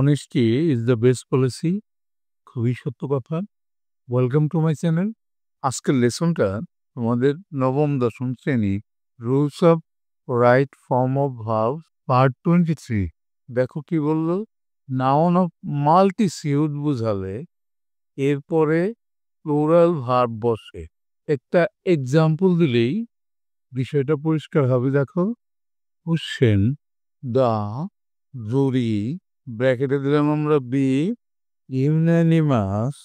honesty is the best policy খুবই সত্য কথা ওয়েলকাম টু মাই চ্যানেল আজকের লেসনটা তোমাদের নবম দশম শ্রেণী rules of right form of verb part twenty three দেখো কি বললো নাউন অফ সিউড বুঝালে এরপরে প্লোরাল ভাব বসে একটা এক্সাম্পল দিলেই বিষয়টা পরিষ্কার হবে দেখো হোসেন দা জরি ব্র্যাকেটে দিলাম আমরা be unanimous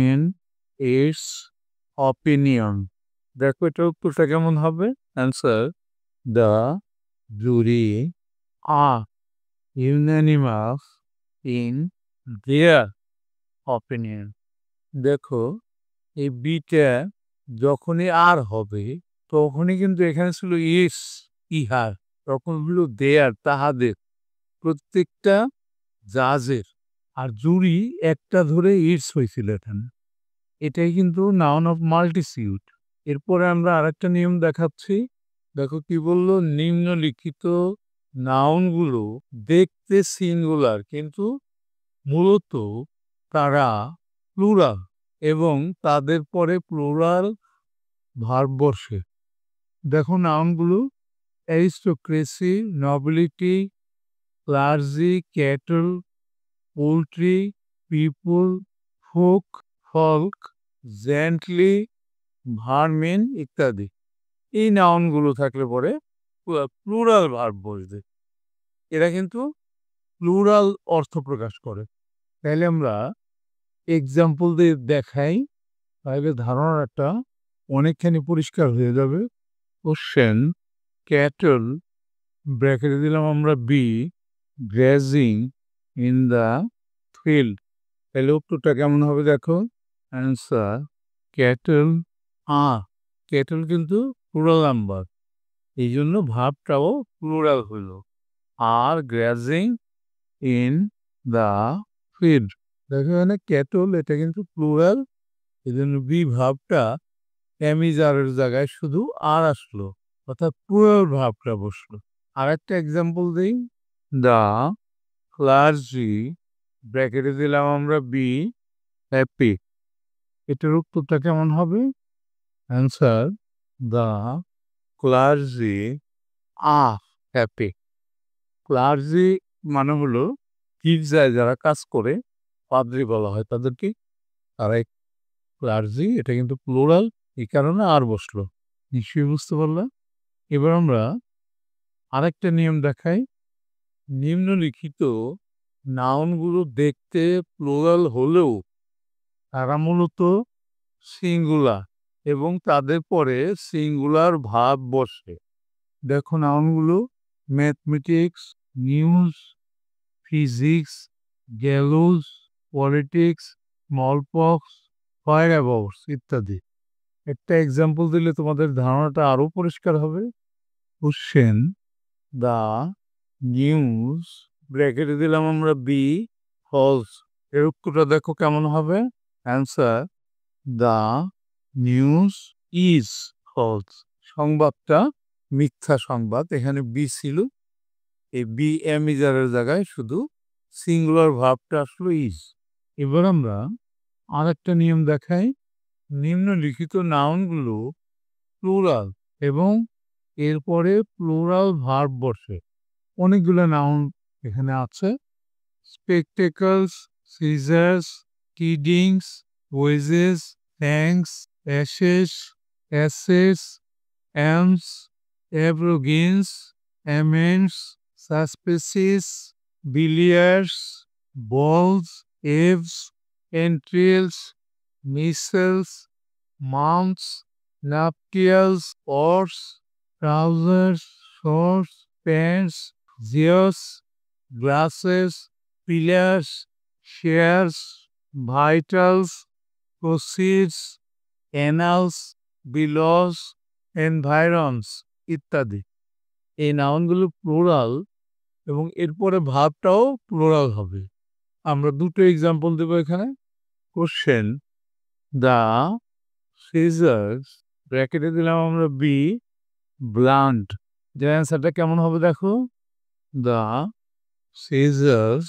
in its opinion দেখো এটা উত্তরটা কেমন হবে answer the jury are unanimous in their opinion দেখো এই বিটা যখনই আর হবে তখনই কিন্তু এখানে ছিল ইস ইহার তখন হলো দেয়ার তাহাদের প্রত্যেকটা জাজের আর জুরি একটা ধরে ইটস হয়েছিল এখানে এটাই কিন্তু নাউন অফ মাল্টিসিউট এরপরে আমরা আরেকটা নিয়ম দেখাচ্ছি দেখো কি বললো নিম্নলিখিত নাউনগুলো দেখতে সিঙ্গুলার কিন্তু মূলত তারা প্লুরাল এবং তাদের পরে প্লুরাল ভারতবর্ষের দেখো নাউনগুলো aristocracy nobility clergy cattle poultry people folk folk gentry vermin ইত্যাদি এই নাউনগুলো থাকলে পরে প্লুরাল ভার্ব বসবে এরা কিন্তু প্লুরাল অর্থ প্রকাশ করে তাহলে আমরা এক্সাম্পল দিয়ে দেখাই তাহলে ধারণাটা অনেকখানি পরিষ্কার হয়ে যাবে কোশ্চেন ক্যাটল ব্র্যাকেটে দিলাম আমরা be grazing in the field তাহলে উত্তরটা কেমন হবে দেখো অ্যান্সার ক্যাটল আ ক্যাটল কিন্তু প্লুরাল নাম্বার এই জন্য ভাবটাও প্লুরাল হলো আর গ্রাজিং ইন দ্য ফিল্ড দেখো এখানে ক্যাটল এটা কিন্তু প্লুরাল এই জন্য বি ভাবটা অ্যামিজারের জায়গায় শুধু আর আসলো অর্থাৎ প্লুরাল ভাবটা বসলো আর একটা এক্সাম্পল দিই দ্য ক্লার্জি ব্র্যাকেটে দিলাম আমরা বি হ্যাপি এটার উত্তরটা কেমন হবে answer the clergy are happy clergy মানে হলো গির্জায় যারা কাজ করে পাদ্রি বলা হয় তাদেরকে তারা ক্লার্জি এটা কিন্তু প্লোরাল এই কারণে আর বসলো নিশ্চয়ই বুঝতে পারলাম এবার আমরা আরেকটা নিয়ম দেখাই নিম্নলিখিত নাউনগুলো দেখতে প্লোরাল হলেও তারা মূলত সিঙ্গুলার এবং তাদের পরে সিঙ্গুলার ভাব বসে দেখো নাউনগুলো mathematics news physics gallows politics smallpox whereabouts ইত্যাদি একটা এক্সাম্পল দিলে তোমাদের ধারণাটা আরও পরিষ্কার হবে কোশ্চেন দ্য নিউজ ব্র্যাকেটে দিলাম আমরা বি ফলস এর উত্তরটা দেখো কেমন হবে answer the news is false সংবাদটা মিথ্যা সংবাদ এখানে বি ছিল এই বি এম ইজারের জায়গায় শুধু সিঙ্গুলার ভাবটা আসলো ইজ এবার আমরা আর একটা নিয়ম দেখাই নিম্নলিখিত নাউনগুলো প্লুরাল এবং এরপরে প্লুরাল ভার্ব বসে অনেকগুলো নাউন এখানে আছে spectacles scissors tidings wages thanks ashes অ্যাসেস অ্যামস অ্যাব্রোগিন্স অ্যামেন্টস সাসপেসিস billiards bowels eaves entrails, measles, mumps, nuptials, oars, trousers, shorts, pants, জিওস glasses pliers shears vitals proceeds annals, bills environs ইত্যাদি এই নাউনগুলো plural এবং এরপরে ভাবটাও প্লোরাল হবে আমরা দুটো এক্সাম্পল দেব এখানে কোশ্চেন দ্য সিজার্স ব্র্যাকেটে দিলাম আমরা বি ব্লান্ট যে অ্যান্সারটা কেমন হবে দেখো দ্য সিজার্স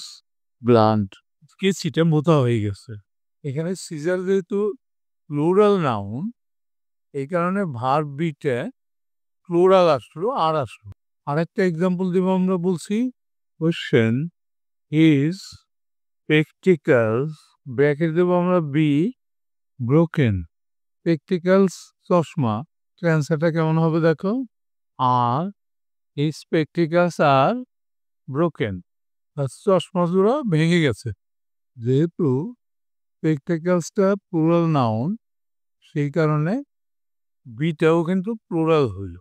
ব্লান্ট কে সিটে মোতা হয়ে গেছে এখানে সিজার যেহেতু প্লুরাল নাউন এই কারণে ভার বিটে ক্লোরাল আসলো আর আসলো আরেকটা এক্সাম্পল দেবো আমরা বলছি কোশ্চেন ইজ প্র্যাকটিক্যালস ব্র্যাকেট দেবো আমরা বি ব্রোকেন প্র্যাকটিক্যালস চশমা ট্রান্সারটা কেমন হবে দেখো আর ইজ প্র্যাকটিক্যালস আর ব্রোকেন চশমা জোড়া ভেঙে গেছে যেহেতু স্পেকটাকালসটা প্লুরাল নাউন সেই কারণে বিটাও কিন্তু প্লুরাল হইল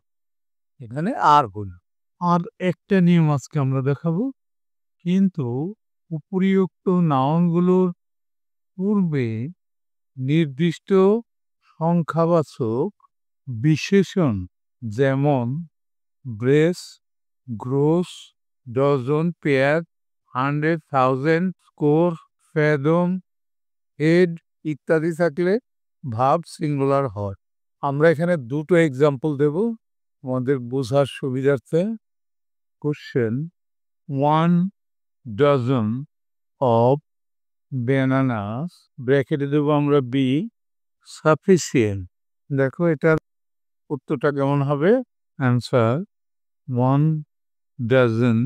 এখানে আর হইল আর একটা নিয়ম আজকে আমরা দেখাবো কিন্তু উপরিযুক্ত নাউনগুলোর পূর্বে নির্দিষ্ট সংখ্যাবাচক বিশেষণ যেমন brace gross dozen pair hundred thousand score fathom head ইত্যাদি থাকলে ভাব সিঙ্গুলার হয় আমরা এখানে দুটো এক্সাম্পল দেব আমাদের বোঝার সুবিধার্থে question one dozen of bananas ব্র্যাকেটে দেবো আমরা বি সাফিসিয়েন্ট দেখো এটার উত্তরটা কেমন হবে answer one dozen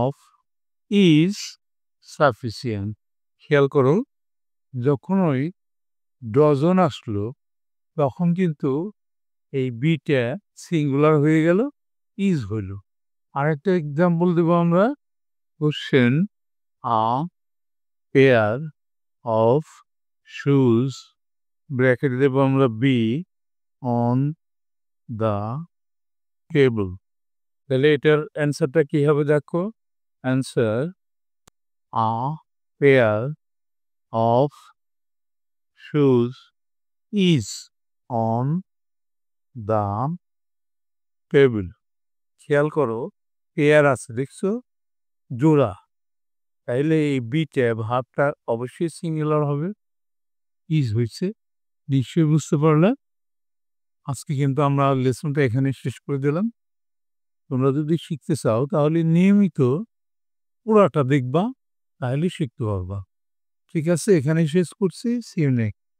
of is sufficient খেয়াল করুন যখন ওই ডজন আসলো তখন কিন্তু এই বিটা সিঙ্গুলার হয়ে গেল ইজ হইল আরেকটা এক্সাম্পল দেব আমরা question a pair of shoes bracket দেব আমরা বি অন দ্য টেবল তাহলে এটার অ্যান্সারটা কি হবে দেখো answer a pair of shoes is on the table খেয়াল করো পেয়ার আছে দেখছো জোড়া তাইলে এই বিটা ভাবটা অবশ্যই সিঙ্গুলার হবে ইজ হয়েছে নিশ্চয়ই বুঝতে পারলে আজকে কিন্তু আমরা লেসনটা এখানে শেষ করে দিলাম তোমরা যদি শিখতে চাও তাহলে নিয়মিত পুরাটা দেখবা তাহলে শিখতে পারবা ঠিক আছে এখানে শেষ করছি সিউ